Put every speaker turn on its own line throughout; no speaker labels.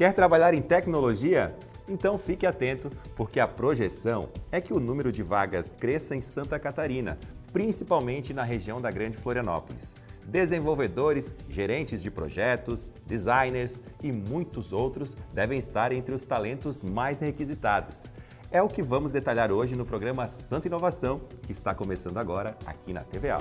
Quer trabalhar em tecnologia? Então fique atento, porque a projeção é que o número de vagas cresça em Santa Catarina, principalmente na região da Grande Florianópolis. Desenvolvedores, gerentes de projetos, designers e muitos outros devem estar entre os talentos mais requisitados. É o que vamos detalhar hoje no programa Santa Inovação, que está começando agora aqui na TVA.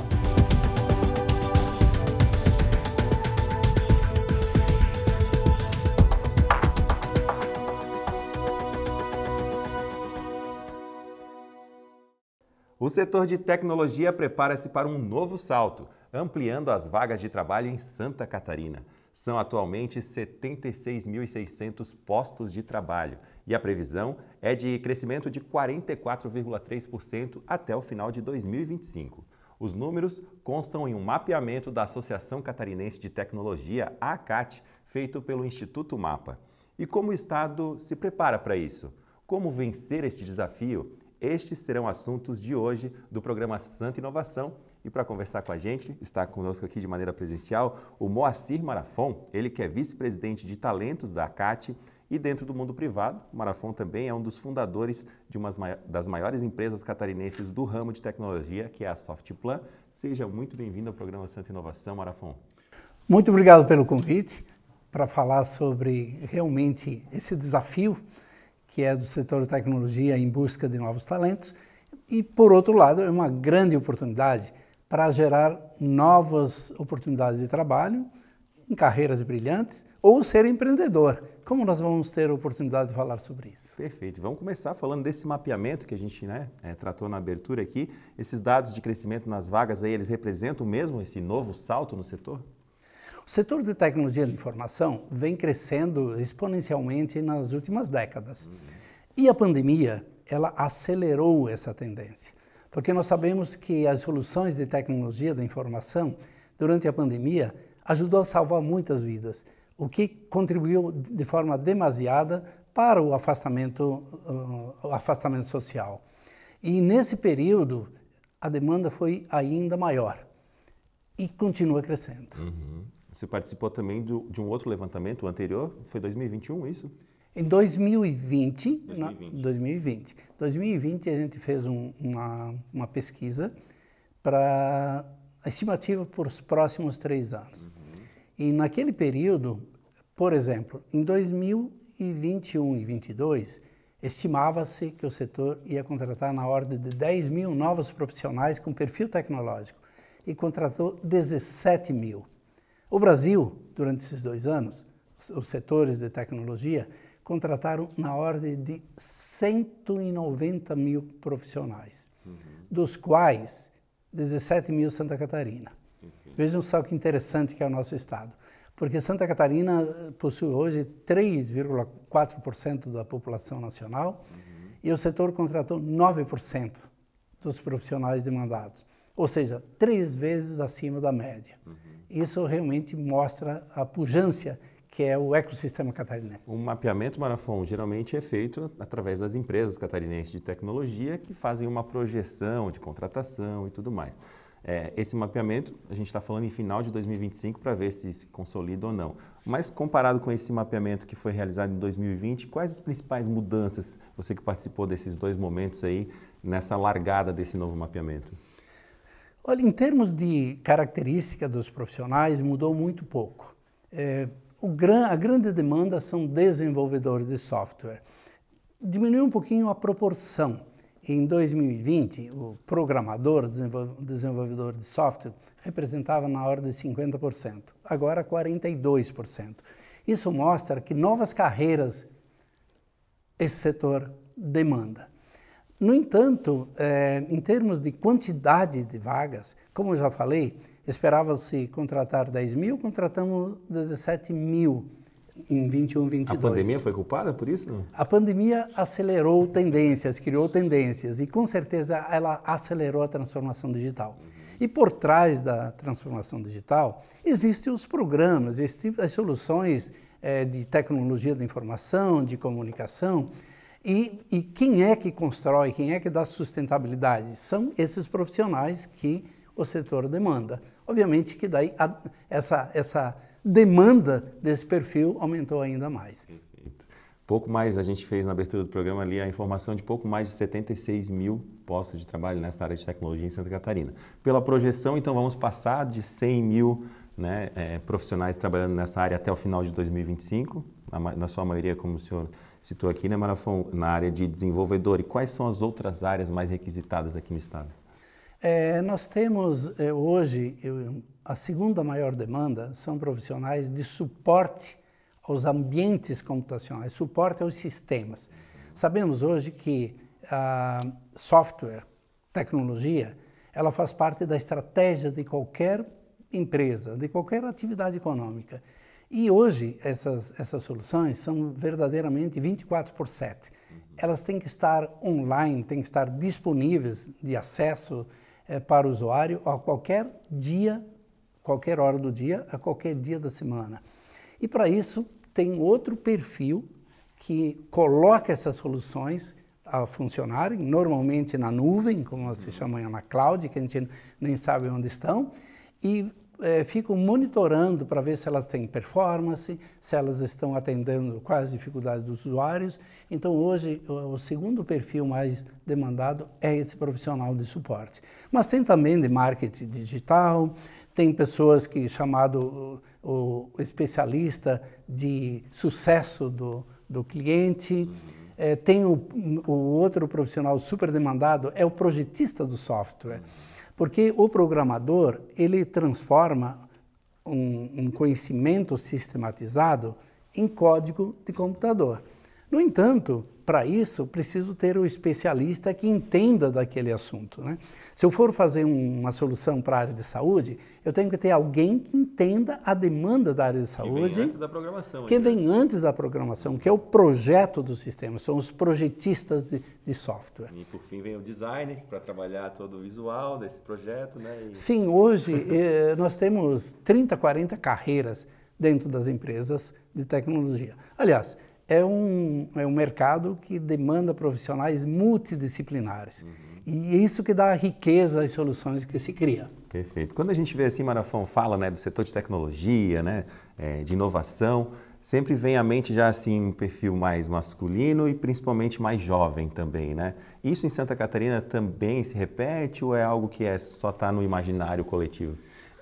O setor de tecnologia prepara-se para um novo salto, ampliando as vagas de trabalho em Santa Catarina. São atualmente 76.600 postos de trabalho e a previsão é de crescimento de 44,3% até o final de 2025. Os números constam em um mapeamento da Associação Catarinense de Tecnologia, a ACAT, feito pelo Instituto Mapa. E como o Estado se prepara para isso? Como vencer este desafio? Estes serão assuntos de hoje do programa Santa Inovação. E para conversar com a gente, está conosco aqui de maneira presencial o Moacir Marafon, ele que é vice-presidente de talentos da CAT e dentro do mundo privado, o Marafon também é um dos fundadores de uma das maiores empresas catarinenses do ramo de tecnologia, que é a Softplan. Seja muito bem-vindo ao programa Santa Inovação, Marafon.
Muito obrigado pelo convite para falar sobre realmente esse desafio que é do setor de tecnologia em busca de novos talentos, e por outro lado, é uma grande oportunidade para gerar novas oportunidades de trabalho em carreiras brilhantes ou ser empreendedor. Como nós vamos ter a oportunidade de falar sobre isso? Perfeito. Vamos começar falando desse mapeamento
que a gente né, é, tratou na abertura aqui. Esses dados de crescimento nas vagas aí, eles representam mesmo esse novo salto no setor?
O setor de tecnologia de informação vem crescendo exponencialmente nas últimas décadas. Uhum. E a pandemia, ela acelerou essa tendência. Porque nós sabemos que as soluções de tecnologia da informação, durante a pandemia, ajudou a salvar muitas vidas, o que contribuiu de forma demasiada para o afastamento, uh, o afastamento social. E nesse período, a demanda foi ainda maior e continua crescendo.
Uhum. Você participou também do, de um outro levantamento anterior?
Foi 2021 isso? Em 2020, 2020, na, 2020, 2020 a gente fez um, uma, uma pesquisa para estimativa para os próximos três anos. Uhum. E naquele período, por exemplo, em 2021 e 22, estimava-se que o setor ia contratar na ordem de 10 mil novos profissionais com perfil tecnológico e contratou 17 mil. O Brasil, durante esses dois anos, os setores de tecnologia contrataram na ordem de 190 mil profissionais, uhum. dos quais 17 mil Santa Catarina. Entendi. Vejam só que interessante que é o nosso estado, porque Santa Catarina eh, possui hoje 3,4% da população nacional uhum. e o setor contratou 9% dos profissionais demandados, ou seja, três vezes acima da média. Uhum. Isso realmente mostra a pujança que é o ecossistema catarinense.
O mapeamento Marafon geralmente é feito através das empresas catarinenses de tecnologia que fazem uma projeção de contratação e tudo mais. É, esse mapeamento, a gente está falando em final de 2025 para ver se se consolida ou não. Mas comparado com esse mapeamento que foi realizado em 2020, quais as principais mudanças, você que participou desses dois momentos aí, nessa largada desse novo mapeamento?
Olha, em termos de característica dos profissionais, mudou muito pouco. É, gran, a grande demanda são desenvolvedores de software. Diminuiu um pouquinho a proporção. Em 2020, o programador, desenvolvedor de software, representava na ordem de 50%, agora 42%. Isso mostra que novas carreiras esse setor demanda. No entanto, eh, em termos de quantidade de vagas, como eu já falei, esperava-se contratar 10 mil, contratamos 17 mil em 21, 22. A pandemia foi
culpada por isso?
A pandemia acelerou tendências, criou tendências e com certeza ela acelerou a transformação digital. E por trás da transformação digital existem os programas, existem as soluções eh, de tecnologia da informação, de comunicação, e, e, quem é que constrói, quem é que dá sustentabilidade? São esses profissionais que o setor demanda. Obviamente que daí a, essa, essa demanda desse perfil aumentou ainda mais.
Pouco mais, a gente fez na abertura do programa ali a informação de pouco mais de 76 mil postos de trabalho nessa área de tecnologia em Santa Catarina. Pela projeção, então, vamos passar de 100 mil né, é, profissionais trabalhando nessa área até o final de 2025, na, na sua maioria, como o senhor citou aqui, né, Marafon, na área de desenvolvedor. E quais são as outras áreas mais requisitadas aqui no Estado?
É, nós temos é, hoje eu, a segunda maior demanda são profissionais de suporte aos ambientes computacionais, suporte aos sistemas. Sabemos hoje que a software, tecnologia, ela faz parte da estratégia de qualquer empresa, de qualquer atividade econômica. E hoje essas, essas soluções são verdadeiramente 24 por 7. Elas têm que estar online, têm que estar disponíveis de acesso eh, para o usuário a qualquer dia, qualquer hora do dia, a qualquer dia da semana. E para isso tem outro perfil que coloca essas soluções a funcionarem, normalmente na nuvem, como se chama na cloud, que a gente nem sabe onde estão, e é, ficam monitorando para ver se elas têm performance, se elas estão atendendo quais as dificuldades dos usuários. Então, hoje, o, o segundo perfil mais demandado é esse profissional de suporte. Mas tem também de marketing digital, tem pessoas que, chamado o, o especialista de sucesso do, do cliente, é, tem o, o outro profissional super demandado, é o projetista do software. Porque o programador, ele transforma um, um conhecimento sistematizado em código de computador. No entanto, para isso, preciso ter um especialista que entenda daquele assunto. Né? Se eu for fazer um, uma solução para a área de saúde, eu tenho que ter alguém que entenda a demanda da área de saúde. Que vem antes
da programação. Que ainda. Né? vem
antes da programação, que é o projeto do sistema, são os projetistas de, de software. E
por fim vem o designer para trabalhar todo o visual desse projeto. Né? E... Sim, hoje eh,
nós temos 30, 40 carreiras dentro das empresas de tecnologia. Aliás, é um, é um mercado que demanda profissionais multidisciplinares. Uhum. E isso que dá a riqueza às soluções que se cria. Perfeito. Quando a gente vê
assim, Marafão fala né, do setor de tecnologia, né, é, de inovação, sempre vem à mente já assim um perfil mais masculino e principalmente mais jovem também, né? Isso em Santa Catarina também se repete ou é algo que é só está no imaginário coletivo?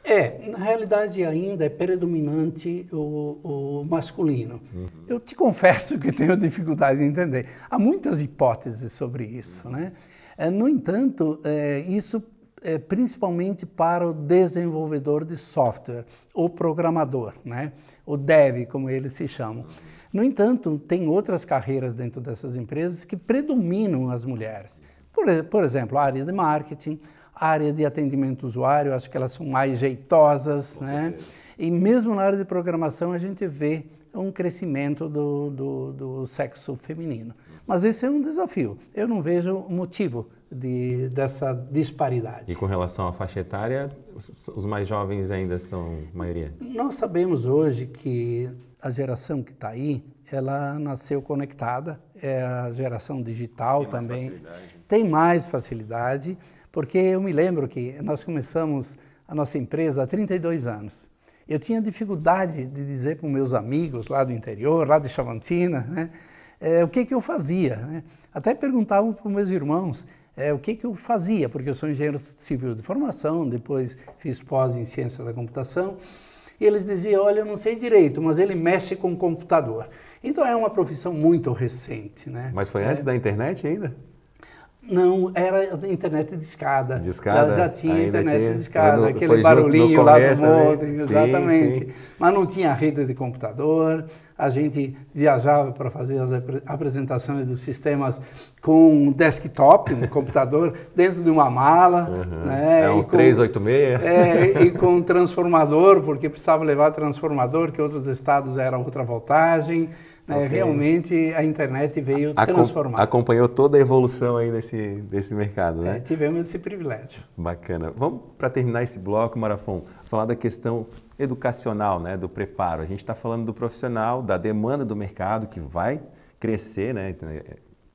É, na realidade ainda é predominante o, o masculino. Uhum. Eu te confesso que tenho dificuldade de entender. Há muitas hipóteses sobre isso, né? É, no entanto, é, isso é principalmente para o desenvolvedor de software, o programador, né? O dev, como eles se chamam. No entanto, tem outras carreiras dentro dessas empresas que predominam as mulheres. Por, por exemplo, a área de marketing, área de atendimento do usuário, acho que elas são mais jeitosas, Com né? Certeza. E mesmo na área de programação a gente vê um crescimento do, do, do, sexo feminino. Mas esse é um desafio. Eu não vejo motivo de, dessa disparidade. E
com relação à faixa etária, os mais jovens ainda são maioria?
Nós sabemos hoje que a geração que está aí, ela nasceu conectada, é a geração digital Tem também. Mais facilidade. Tem mais facilidade porque eu me lembro que nós começamos a nossa empresa há 32 anos. Eu tinha dificuldade de dizer para os meus amigos lá do interior, lá de Chavantina, né, é, o que, que eu fazia. Né? Até perguntavam para os meus irmãos é, o que, que eu fazia, porque eu sou engenheiro civil de formação, depois fiz pós em ciência da computação. E eles diziam: Olha, eu não sei direito, mas ele mexe com computador. Então é uma profissão muito recente. Né? Mas foi é. antes é...
da internet ainda?
Não, era internet de escada. De escada? Ela já tinha internet tinha. de escada, aquele barulhinho lá do modem, exatamente. Sim, sim. Mas não tinha rede de computador, a gente viajava para fazer as apresentações dos sistemas com um desktop, um computador, dentro de uma mala. Uhum. Né? É um com, 386. É, e com um transformador, porque precisava levar transformador, que outros estados era outra voltagem. É, realmente a internet veio transformar.
Acompanhou toda a evolução aí desse, desse mercado, né? É,
tivemos esse privilégio.
Bacana. Vamos, para terminar esse bloco, Marafon, falar da questão educacional, né, do preparo. A gente está falando do profissional, da demanda do mercado que vai crescer, né, então, é,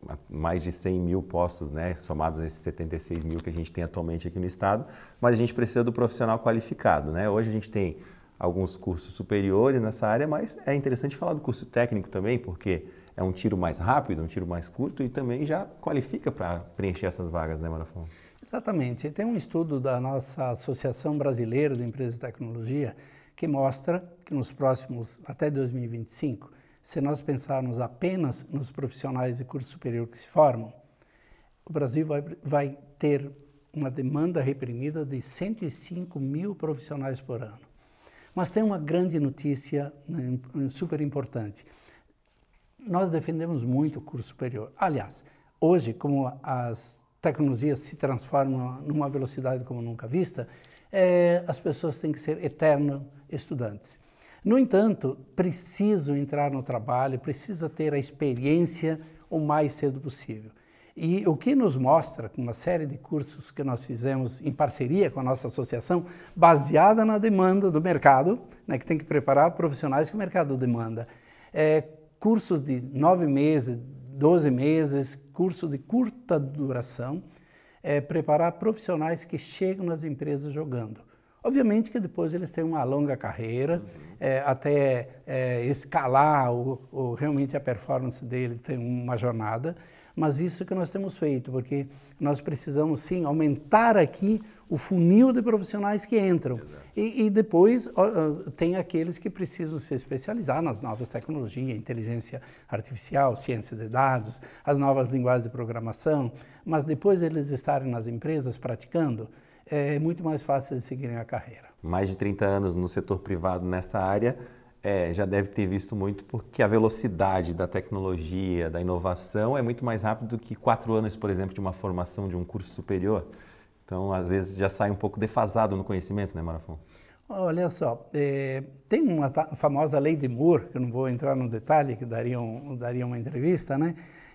é, mais de 100 mil postos, né, somados a esses 76 mil que a gente tem atualmente aqui no estado, mas a gente precisa do profissional qualificado, né? Hoje a gente tem alguns cursos superiores nessa área, mas é interessante falar do curso técnico também, porque é um tiro mais rápido, um tiro mais curto e também já qualifica para preencher essas vagas, né, Marafon?
Exatamente. Tem um estudo da nossa Associação Brasileira de Empresas de Tecnologia que mostra que nos próximos, até 2025, se nós pensarmos apenas nos profissionais de curso superior que se formam, o Brasil vai, vai ter uma demanda reprimida de 105 mil profissionais por ano. Mas tem uma grande notícia né, super importante. Nós defendemos muito o curso superior. Aliás, hoje, como as tecnologias se transformam numa velocidade como nunca vista, é, as pessoas têm que ser eternos estudantes. No entanto, precisam entrar no trabalho, precisa ter a experiência o mais cedo possível. E o que nos mostra, com uma série de cursos que nós fizemos em parceria com a nossa associação, baseada na demanda do mercado, né, que tem que preparar profissionais que o mercado demanda, é, cursos de nove meses, doze meses, curso de curta duração, é, preparar profissionais que chegam nas empresas jogando. Obviamente que depois eles têm uma longa carreira, uhum. é, até é, escalar o, o, realmente a performance deles, tem uma jornada, mas isso que nós temos feito, porque nós precisamos sim aumentar aqui o funil de profissionais que entram. E, e, depois ó, tem aqueles que precisam se especializar nas novas tecnologias, inteligência artificial, ciência de dados, as novas linguagens de programação. Mas depois eles estarem nas empresas praticando, é muito mais fácil de seguirem a carreira.
Mais de 30 anos no setor privado nessa área é, já deve ter visto muito, porque a velocidade da tecnologia, da inovação é muito mais rápido do que quatro anos, por exemplo, de uma formação de um curso superior. Então, às vezes, já sai um pouco defasado no conhecimento, né, Marafon?
Olha só, é, tem uma famosa lei de Moore, que eu não vou entrar no detalhe, que daria, um, daria uma entrevista, né?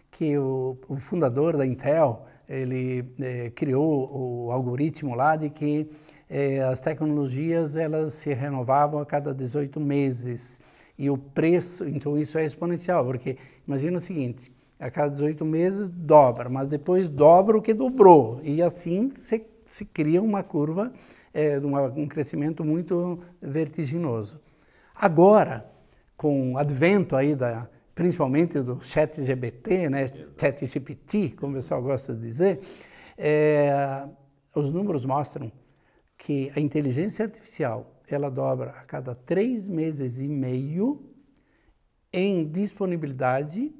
Que o, o fundador da Intel, ele é, criou o algoritmo lá de que eh, as tecnologias elas se renovavam a cada 18 meses e o preço, então isso é exponencial, porque imagina o seguinte, a cada 18 meses dobra, mas depois dobra o que dobrou, e assim se, se cria uma curva, é, uma, um crescimento muito vertiginoso. Agora, com o advento aí da, principalmente do chat GBT, né, chat GPT, como o pessoal gosta de dizer, é, os números mostram que a inteligência artificial ela dobra a cada três meses e meio em disponibilidade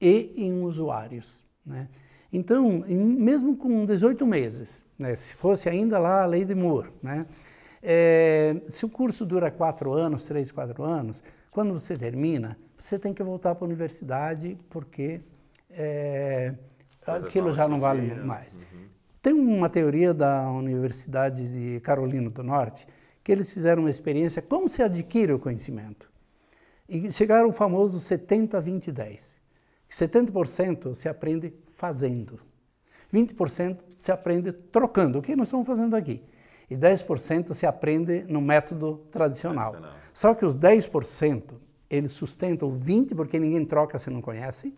e em usuários. Né? Então, em, mesmo com 18 meses, né, se fosse ainda lá a lei de Moore, né, é, se o curso dura quatro anos, três, quatro anos, quando você termina, você tem que voltar para a universidade porque é, aquilo já não vale mais. Uhum. Tem uma teoria da Universidade de Carolina do Norte que eles fizeram uma experiência como se adquire o conhecimento. E chegaram ao famoso 70-20-10. 70% se aprende fazendo. 20% se aprende trocando, o que nós estamos fazendo aqui. E 10% se aprende no método tradicional. tradicional. Só que os 10%, eles sustentam 20% porque ninguém troca se não conhece,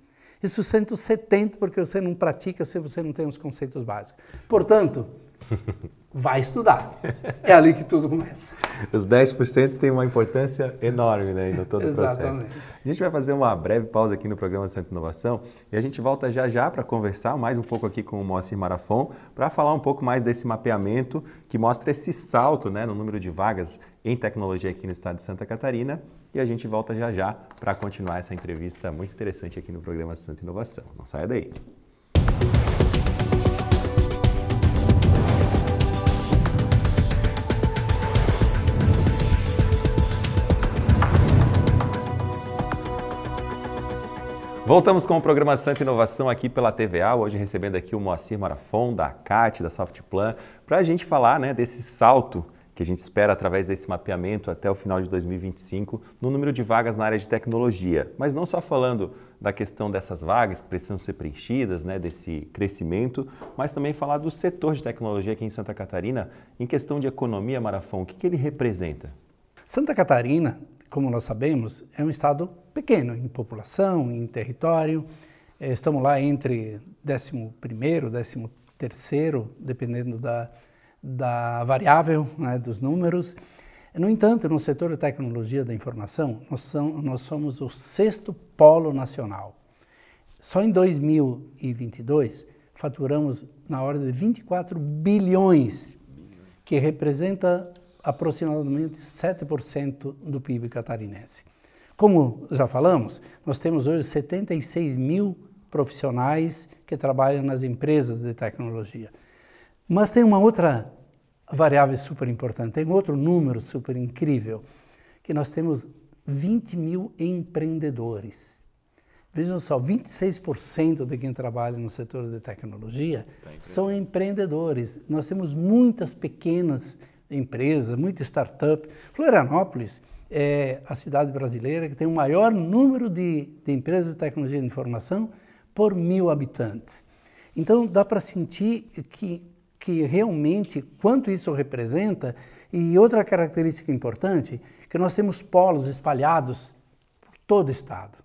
e 670 porque você não pratica se você não tem os conceitos básicos. Portanto, Vai estudar. É ali que tudo
começa. Os 10% têm uma importância enorme né, no todo o processo. A gente vai fazer uma breve pausa aqui no programa Santa Inovação e a gente volta já já para conversar mais um pouco aqui com o Moacir Marafon para falar um pouco mais desse mapeamento que mostra esse salto né, no número de vagas em tecnologia aqui no estado de Santa Catarina e a gente volta já já para continuar essa entrevista muito interessante aqui no programa Santa Inovação. Não saia daí. Voltamos com o programa Santa Inovação aqui pela TVA, hoje recebendo aqui o Moacir Marafon, da CAT, da Softplan, para a gente falar né, desse salto que a gente espera através desse mapeamento até o final de 2025 no número de vagas na área de tecnologia. Mas não só falando da questão dessas vagas que precisam ser preenchidas, né, desse crescimento, mas também falar do setor de tecnologia aqui em Santa Catarina, em questão de economia, Marafon, o
que, que ele representa? Santa Catarina como nós sabemos, é um estado pequeno em população, em território. Eh, estamos lá entre 11º, 13º, dependendo da, da variável né, dos números. No entanto, no setor de tecnologia da informação, nós, são, nós somos o sexto polo nacional. Só em 2022, faturamos na ordem de 24 bilhões, que representa aproximadamente 7% do PIB catarinense. Como já falamos, nós temos hoje 76 mil profissionais que trabalham nas empresas de tecnologia. Mas tem uma outra variável super importante, tem outro número super incrível, que nós temos 20 mil empreendedores. Vejam só, 26% de quem trabalha no setor de tecnologia são empreendedores. Nós temos muitas pequenas empresa, muita startup. Florianópolis é a cidade brasileira que tem o maior número de, de empresas de tecnologia de informação por mil habitantes. Então dá para sentir que, que realmente quanto isso representa. E outra característica importante, que nós temos polos espalhados por todo o estado.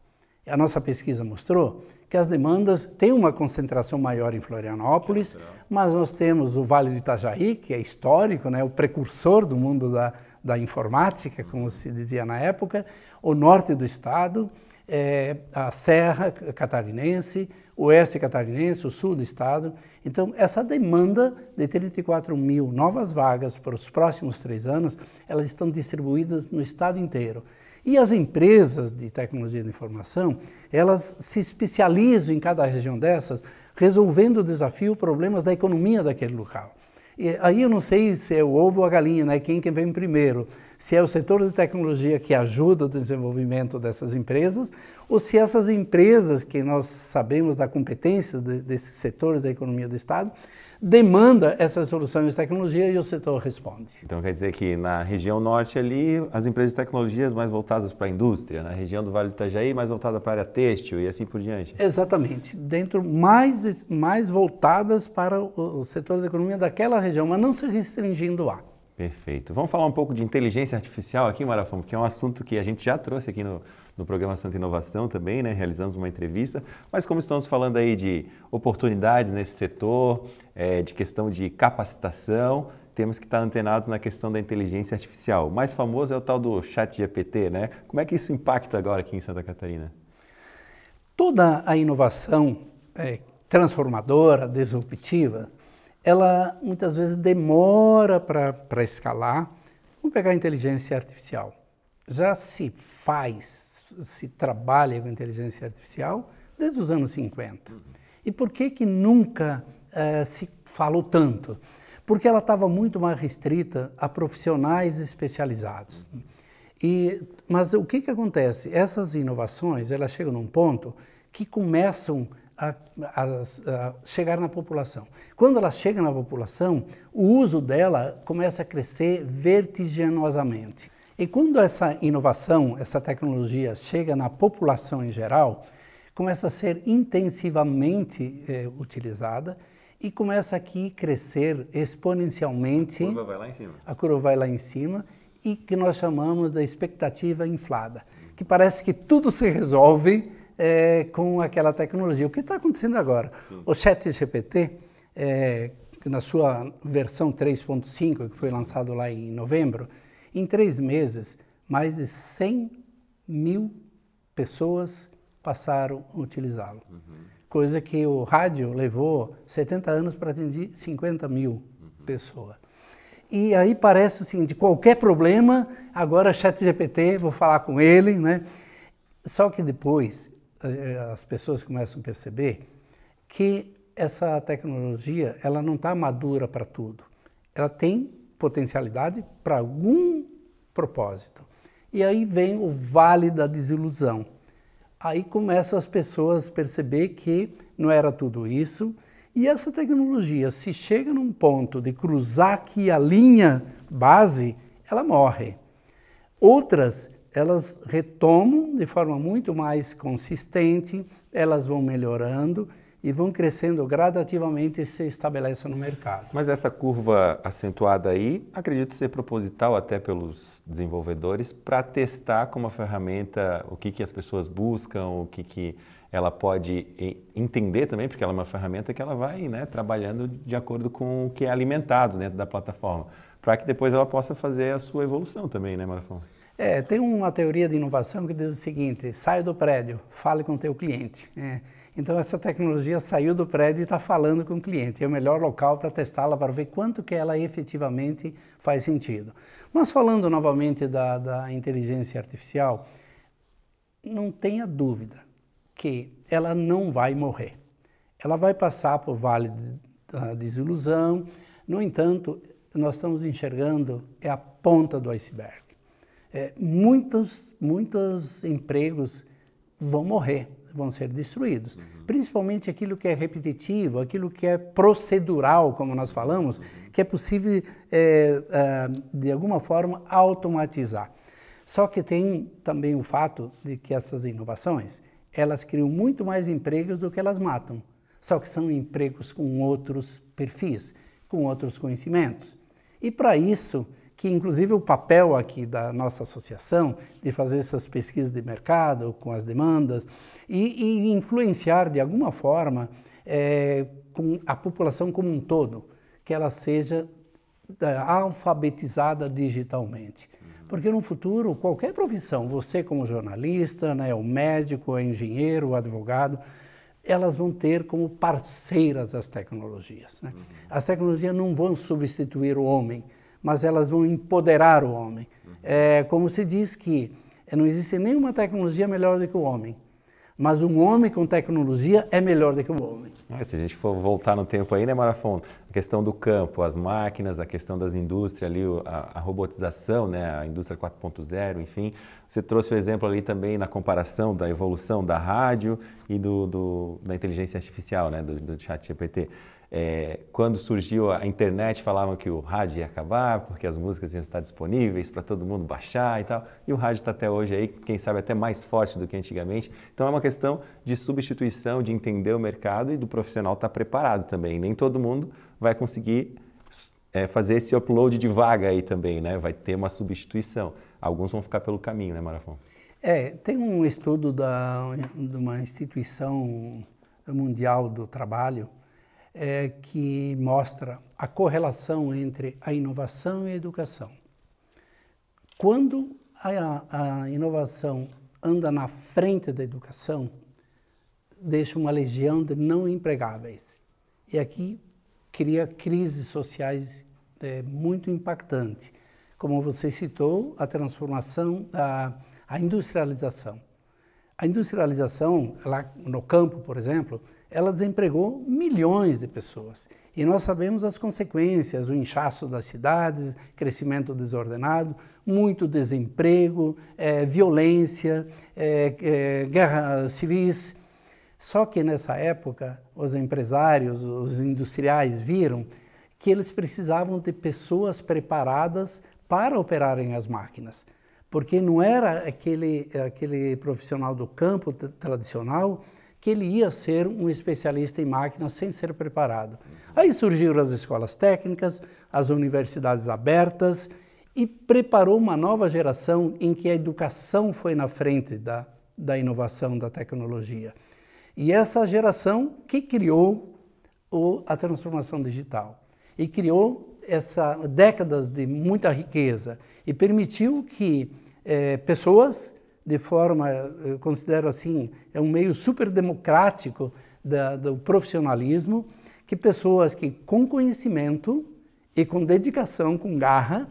A nossa pesquisa mostrou que as demandas têm uma concentração maior em Florianópolis, é mas nós temos o Vale do Itajaí, que é histórico, né, o precursor do mundo da, da informática, como se dizia na época, o norte do estado, é, a Serra Catarinense, o Oeste Catarinense, o Sul do Estado. Então, essa demanda de 34 mil novas vagas para os próximos três anos, elas estão distribuídas no Estado inteiro. E as empresas de tecnologia de informação, elas se especializam em cada região dessas, resolvendo o desafio, problemas da economia daquele local. E aí eu não sei se é o ovo ou a galinha, né? quem que vem primeiro se é o setor de tecnologia que ajuda o desenvolvimento dessas empresas, ou se essas empresas que nós sabemos da competência de, desses setores da economia do Estado demanda essas soluções de tecnologia e o setor responde.
Então quer dizer que na região norte ali, as empresas de tecnologias mais voltadas para a indústria, na região do Vale do Itajaí mais voltada para a área têxtil e assim por diante.
Exatamente, dentro mais, mais voltadas para o, o setor da economia daquela região, mas não se restringindo a.
Perfeito. Vamos falar um pouco de inteligência artificial aqui, Marafão, porque é um assunto que a gente já trouxe aqui no, no programa Santa Inovação também, né? Realizamos uma entrevista. Mas como estamos falando aí de oportunidades nesse setor, é, de questão de capacitação, temos que estar antenados na questão da inteligência artificial. O mais famoso é o tal do chat GPT, né? Como é que isso impacta agora aqui em Santa Catarina?
Toda a inovação é, transformadora, disruptiva, ela muitas vezes demora para escalar. Vamos pegar a inteligência artificial. Já se faz, se trabalha com inteligência artificial desde os anos 50. E por que que nunca eh, se falou tanto? Porque ela estava muito mais restrita a profissionais especializados. E, mas o que, que acontece? Essas inovações elas chegam num ponto que começam a, a, a, chegar na população. Quando ela chega na população, o uso dela começa a crescer vertiginosamente. E quando essa inovação, essa tecnologia chega na população em geral, começa a ser intensivamente eh, utilizada e começa aqui crescer exponencialmente. A curva vai lá em cima. A curva vai lá em cima e que nós chamamos da expectativa inflada, que parece que tudo se resolve é, com aquela tecnologia. O que está acontecendo agora? Sim. O Chat GPT, é, na sua versão 3.5, que foi lançado lá em novembro, em três meses, mais de 100 mil pessoas passaram a utilizá-lo. Uhum. Coisa que o rádio levou 70 anos para atingir 50 mil uhum. pessoas. E aí parece assim, de qualquer problema, agora chat GPT, vou falar com ele, né? Só que depois eh, as pessoas começam a perceber que essa tecnologia ela não está madura para tudo. Ela tem potencialidade para algum propósito. E aí vem o vale da desilusão. Aí começam as pessoas a perceber que não era tudo isso. E essa tecnologia, se chega num ponto de cruzar aqui a linha base, ela morre. Outras elas retomam de forma muito mais consistente, elas vão melhorando e vão crescendo gradativamente e se estabelecem no mercado.
Mas essa curva acentuada aí, acredito ser proposital até pelos desenvolvedores para testar como a ferramenta o que, que as pessoas buscam, o que, que ela pode entender também, porque ela é uma ferramenta que ela vai né, trabalhando de acordo com o que é alimentado dentro da plataforma, para que depois ela possa fazer a sua evolução também, né, Marafon?
É, tem uma teoria de inovação que diz o seguinte: saia do prédio, fale com o teu cliente. É. Então essa tecnologia saiu do prédio e está falando com o cliente. É o melhor local para testá-la para ver quanto que ela efetivamente faz sentido. Mas falando novamente da, da inteligência artificial, não tenha dúvida que ela não vai morrer. Ela vai passar por vale da desilusão. No entanto, nós estamos enxergando é a ponta do iceberg é, muitos, muitos empregos vão morrer, vão ser destruídos. Uhum. Principalmente aquilo que é repetitivo, aquilo que é procedural, como nós falamos, uhum. que é possível, é, é, de alguma forma, automatizar. Só que tem também o fato de que essas inovações, elas criam muito mais empregos do que elas matam. Só que são empregos com outros perfis, com outros conhecimentos. E para isso, que inclusive o papel aqui da nossa associação de fazer essas pesquisas de mercado com as demandas e, e influenciar de alguma forma é, com a população como um todo, que ela seja eh, alfabetizada digitalmente. Uhum. Porque no futuro, qualquer profissão, você como jornalista, né, o médico, o engenheiro, o advogado, elas vão ter como parceiras as tecnologias. Né? Uhum. As tecnologias não vão substituir o homem, mas elas vão empoderar o homem. É, como se diz que eh, não existe nenhuma tecnologia melhor do que o homem, mas um homem com tecnologia é melhor do que um homem.
Ah, se a gente for voltar no tempo aí, né, Marafon? A questão do campo, as máquinas, a questão das indústrias ali, a, a robotização, né, a indústria 4.0, enfim. Você trouxe o exemplo ali também na comparação da evolução da rádio e do, do da inteligência artificial, né, do, do chat GPT. É, quando surgiu a internet, falavam que o rádio ia acabar, porque as músicas iam estar disponíveis para todo mundo baixar e tal. E o rádio está até hoje aí, quem sabe até mais forte do que antigamente. Então é uma questão de substituição, de entender o mercado e do profissional estar tá preparado também. Nem todo mundo vai conseguir é, fazer esse upload de vaga aí também, né? Vai ter uma substituição. Alguns vão ficar pelo caminho, né, Marafon?
É, tem um estudo da, de uma instituição mundial do trabalho é, que mostra a correlação entre a inovação e a educação. Quando a, a inovação anda na frente da educação, deixa uma legião de não empregáveis. E aqui cria crises sociais é, muito impactantes. Como você citou, a transformação da a industrialização. A industrialização, lá no campo, por exemplo, ela desempregou milhões de pessoas. E nós sabemos as consequências, o inchaço das cidades, crescimento desordenado, muito desemprego, é, violência, é, é, guerras civis. Só que nessa época, os empresários, os industriais viram que eles precisavam de pessoas preparadas para operarem as máquinas. Porque não era aquele, aquele profissional do campo tradicional que ele ia ser um especialista em máquinas sem ser preparado. Aí surgiram as escolas técnicas, as universidades abertas e preparou uma nova geração em que a educação foi na frente da, da inovação, da tecnologia. E essa geração que criou o, a transformação digital e criou essa décadas de muita riqueza e permitiu que eh, pessoas de forma, eu considero assim, é um meio super democrático da, do profissionalismo, que pessoas que com conhecimento e com dedicação, com garra,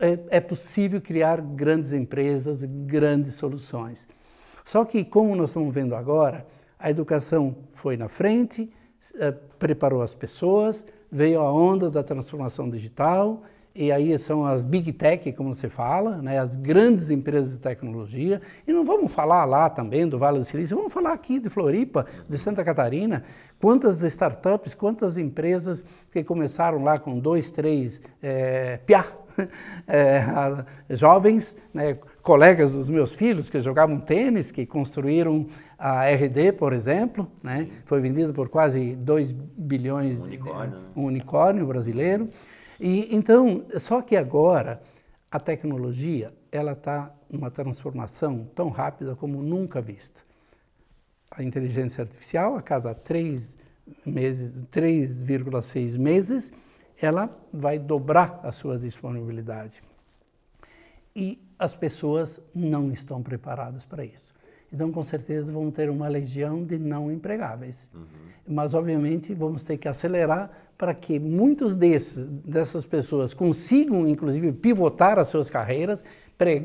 é, é possível criar grandes empresas, grandes soluções. Só que, como nós estamos vendo agora, a educação foi na frente, é, preparou as pessoas, veio a onda da transformação digital, e aí são as big tech, como se fala, né, as grandes empresas de tecnologia, e não vamos falar lá também do Vale do Silício, vamos falar aqui de Floripa, de Santa Catarina, quantas startups, quantas empresas que começaram lá com dois, três é, piá, é, jovens, né, colegas dos meus filhos que jogavam tênis, que construíram a RD, por exemplo, né, foi vendida por quase 2 bilhões, um unicórnio, de, né? um unicórnio brasileiro, e então, só que agora a tecnologia ela está uma transformação tão rápida como nunca vista. A inteligência artificial, a cada três meses, 3,6 meses, ela vai dobrar a sua disponibilidade. E as pessoas não estão preparadas para isso. Então, com certeza, vamos ter uma legião de não empregáveis. Uhum. Mas, obviamente, vamos ter que acelerar para que muitos desses, dessas pessoas consigam, inclusive, pivotar as suas carreiras,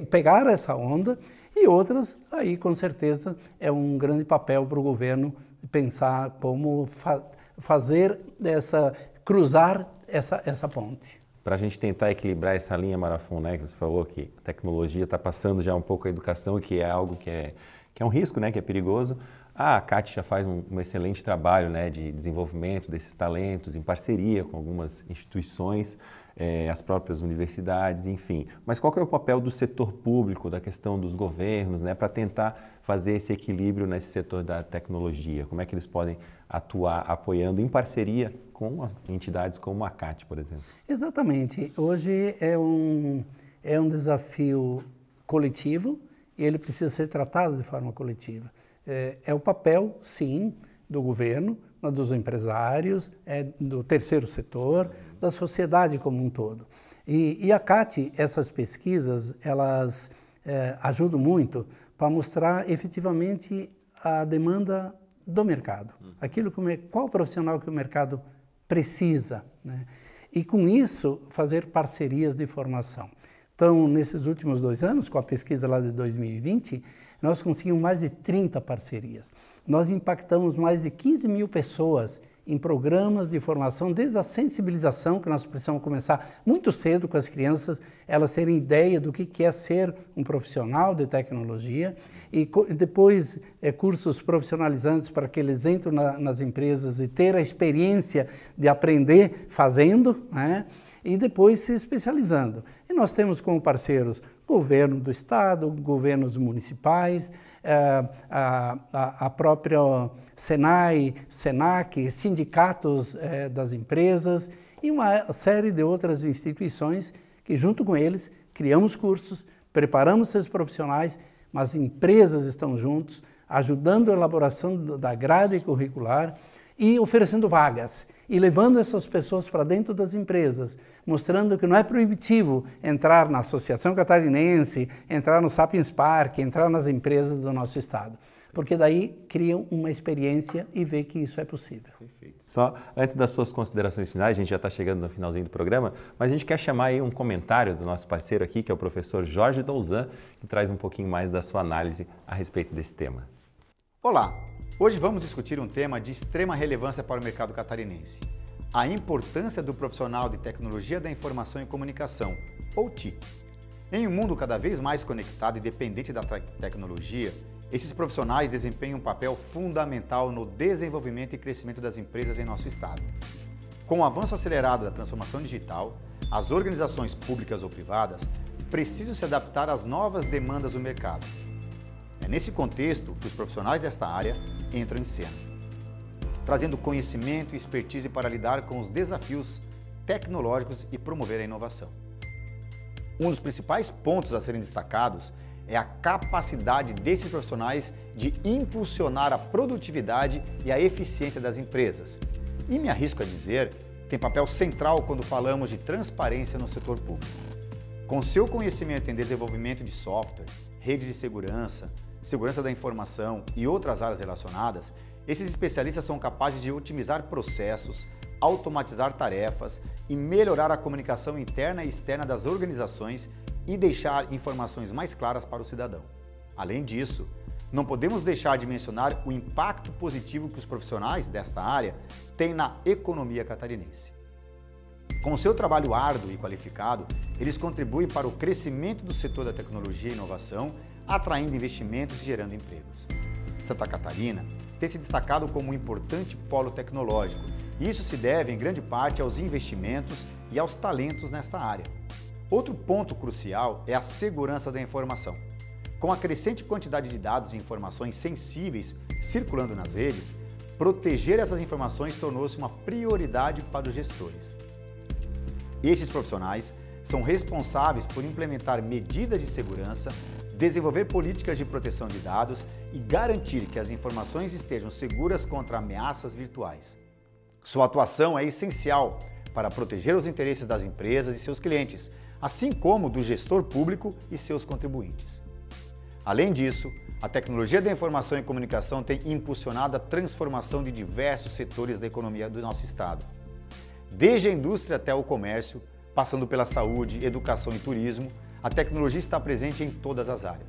pegar essa onda, e outras, aí, com certeza, é um grande papel para o governo pensar como fa fazer essa, cruzar essa, essa ponte.
Para a gente tentar equilibrar essa linha maratona, né, que você falou que a tecnologia está passando já um pouco a educação, que é algo que é que é um risco, né, que é perigoso. Ah, a CAT já faz um, um, excelente trabalho né, de desenvolvimento desses talentos em parceria com algumas instituições, eh, as próprias universidades, enfim. Mas qual é o papel do setor público, da questão dos governos, né, para tentar fazer esse equilíbrio nesse setor da tecnologia? Como é que eles podem atuar apoiando em parceria com entidades como a CAT, por exemplo?
Exatamente. Hoje é um, é um desafio coletivo ele precisa ser tratado de forma coletiva. É, é o papel, sim, do governo, dos empresários, é do terceiro setor, da sociedade como um todo. E, e a CAT, essas pesquisas, elas é, ajudam muito para mostrar efetivamente a demanda do mercado, aquilo como é, qual profissional que o mercado precisa, né? e com isso fazer parcerias de formação. Então, nesses últimos dois anos, com a pesquisa lá de 2020, nós conseguimos mais de 30 parcerias. Nós impactamos mais de 15 mil pessoas em programas de formação, desde a sensibilização, que nós precisamos começar muito cedo com as crianças, elas terem ideia do que é ser um profissional de tecnologia, e depois é, cursos profissionalizantes para que eles entrem na, nas empresas e ter a experiência de aprender fazendo, né? e depois se especializando. E nós temos como parceiros governo do estado, governos municipais, eh, a, a, a própria Senai, Senac, sindicatos eh, das empresas e uma série de outras instituições que, junto com eles, criamos cursos, preparamos seus profissionais, mas empresas estão juntos, ajudando a elaboração da grade curricular e oferecendo vagas e levando essas pessoas para dentro das empresas, mostrando que não é proibitivo entrar na Associação Catarinense, entrar no Sapiens Park, entrar nas empresas do nosso estado. Porque daí criam uma experiência e vê que isso é possível. Perfeito.
Só antes das suas considerações finais, a gente já está chegando no finalzinho do programa, mas a gente quer chamar aí um comentário do nosso parceiro aqui, que é o professor Jorge Douzan, que traz um pouquinho mais da sua análise a respeito desse tema.
Olá, Hoje vamos discutir um tema de extrema relevância para o mercado catarinense: a importância do profissional de tecnologia da informação e comunicação, ou TIC. Em um mundo cada vez mais conectado e dependente da tecnologia, esses profissionais desempenham um papel fundamental no desenvolvimento e crescimento das empresas em nosso estado. Com o avanço acelerado da transformação digital, as organizações públicas ou privadas precisam se adaptar às novas demandas do mercado nesse contexto que os profissionais desta área entram em cena, trazendo conhecimento e expertise para lidar com os desafios tecnológicos e promover a inovação. Um dos principais pontos a serem destacados é a capacidade desses profissionais de impulsionar a produtividade e a eficiência das empresas. E me arrisco a dizer, tem papel central quando falamos de transparência no setor público. Com seu conhecimento em desenvolvimento de software, redes de segurança, segurança da informação e outras áreas relacionadas, esses especialistas são capazes de otimizar processos, automatizar tarefas e melhorar a comunicação interna e externa das organizações e deixar informações mais claras para o cidadão. Além disso, não podemos deixar de mencionar o impacto positivo que os profissionais desta área têm na economia catarinense. Com seu trabalho árduo e qualificado, eles contribuem para o crescimento do setor da tecnologia e inovação atraindo investimentos e gerando empregos. Santa Catarina tem se destacado como um importante polo tecnológico. Isso se deve, em grande parte, aos investimentos e aos talentos nesta área. Outro ponto crucial é a segurança da informação. Com a crescente quantidade de dados e informações sensíveis circulando nas redes, proteger essas informações tornou-se uma prioridade para os gestores. Estes profissionais são responsáveis por implementar medidas de segurança desenvolver políticas de proteção de dados e garantir que as informações estejam seguras contra ameaças virtuais. Sua atuação é essencial para proteger os interesses das empresas e seus clientes, assim como do gestor público e seus contribuintes. Além disso, a tecnologia da informação e comunicação tem impulsionado a transformação de diversos setores da economia do nosso Estado. Desde a indústria até o comércio, passando pela saúde, educação e turismo, a tecnologia está presente em todas as áreas.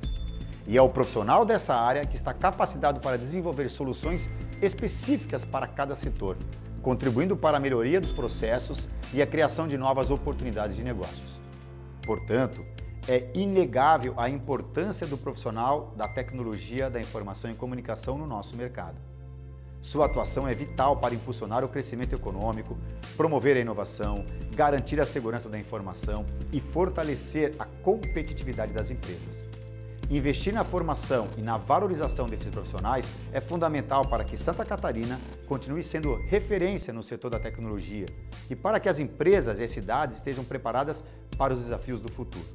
E é o profissional dessa área que está capacitado para desenvolver soluções específicas para cada setor, contribuindo para a melhoria dos processos e a criação de novas oportunidades de negócios. Portanto, é inegável a importância do profissional da tecnologia da informação e comunicação no nosso mercado. Sua atuação é vital para impulsionar o crescimento econômico, promover a inovação, garantir a segurança da informação e fortalecer a competitividade das empresas. Investir na formação e na valorização desses profissionais é fundamental para que Santa Catarina continue sendo referência no setor da tecnologia e para que as empresas e as cidades estejam preparadas para os desafios do futuro.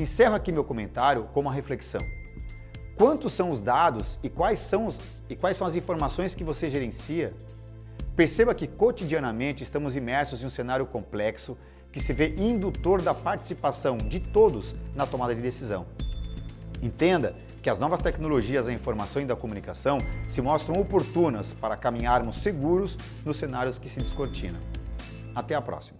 Encerro aqui meu comentário com uma reflexão quantos são os dados e quais são, os, e quais são as informações que você gerencia? Perceba que cotidianamente estamos imersos em um cenário complexo que se vê indutor da participação de todos na tomada de decisão. Entenda que as novas tecnologias da informação e da comunicação se mostram oportunas para caminharmos seguros nos cenários que se descortinam. Até a próxima.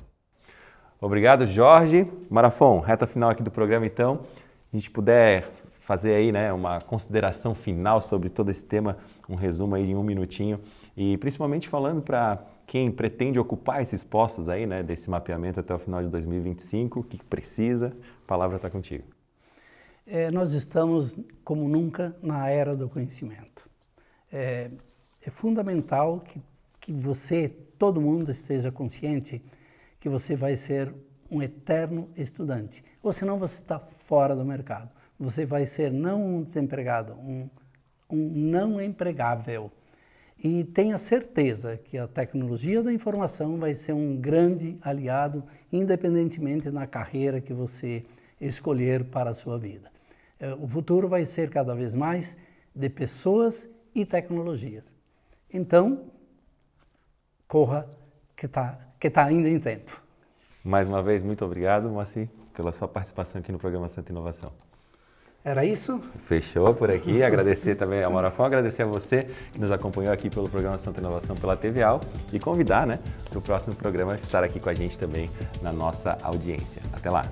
Obrigado, Jorge. Marafon, reta final aqui do programa, então. A gente puder fazer aí né, uma consideração final sobre todo esse tema, um resumo aí em um minutinho e principalmente falando para quem pretende ocupar esses postos aí, né, desse mapeamento até o final de 2025, o que precisa, a palavra está contigo.
É, nós estamos, como nunca, na era do conhecimento. É, é fundamental que, que você, todo mundo, esteja consciente que você vai ser um eterno estudante, ou senão você está fora do mercado você vai ser não um desempregado, um, um não empregável. E tenha certeza que a tecnologia da informação vai ser um grande aliado, independentemente da carreira que você escolher para a sua vida. É, o futuro vai ser cada vez mais de pessoas e tecnologias. Então, corra, que está que tá ainda em tempo.
Mais uma vez, muito obrigado, Moacir, pela sua participação aqui no programa Santa Inovação. Era isso? Fechou por aqui. Agradecer também ao Marafon, agradecer a você que nos acompanhou aqui pelo programa Santa Inovação pela TVAL e convidar, né, para o próximo programa estar aqui com a gente também na nossa audiência. Até lá!